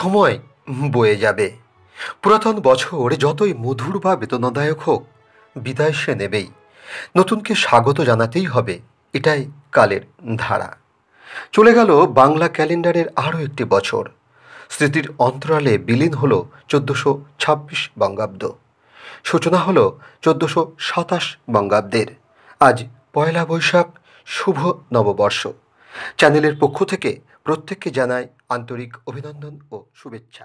সময় বয়ে যাবে পুরাতন বছর যতই মধুর বা বেদনাদায়ক হোক বিদায় সে নেবেই নতুনকে স্বাগত জানাতেই হবে এটাই কালের ধারা চলে গেল বাংলা ক্যালেন্ডারের আরও একটি বছর স্মৃতির অন্তরালে বিলীন হল চোদ্দশো ছাব্বিশ বঙ্গাব্দ সূচনা হল চোদ্দোশো সাতাশ বঙ্গাব্দের আজ পয়লা বৈশাখ শুভ নববর্ষ চ্যানেলের পক্ষ থেকে প্রত্যেককে জানাই আন্তরিক অভিনন্দন ও শুভেচ্ছা